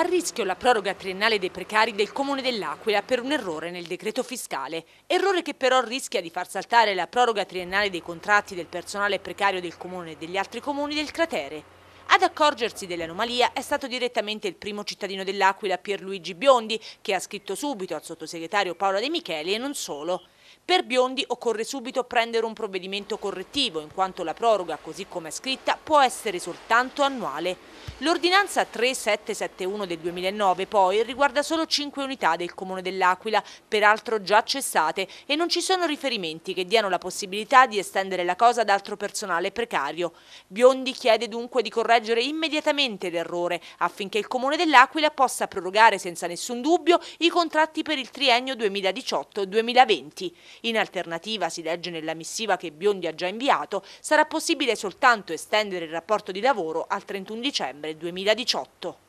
A rischio la proroga triennale dei precari del Comune dell'Aquila per un errore nel decreto fiscale, errore che però rischia di far saltare la proroga triennale dei contratti del personale precario del Comune e degli altri comuni del cratere. Ad accorgersi dell'anomalia è stato direttamente il primo cittadino dell'Aquila Pierluigi Biondi, che ha scritto subito al sottosegretario Paola De Micheli e non solo. Per Biondi occorre subito prendere un provvedimento correttivo, in quanto la proroga, così come è scritta, può essere soltanto annuale. L'ordinanza 3771 del 2009 poi riguarda solo 5 unità del Comune dell'Aquila, peraltro già cessate, e non ci sono riferimenti che diano la possibilità di estendere la cosa ad altro personale precario. Biondi chiede dunque di correggere immediatamente l'errore, affinché il Comune dell'Aquila possa prorogare senza nessun dubbio i contratti per il triennio 2018-2020. In alternativa, si legge nella missiva che Biondi ha già inviato, sarà possibile soltanto estendere il rapporto di lavoro al 31 dicembre 2018.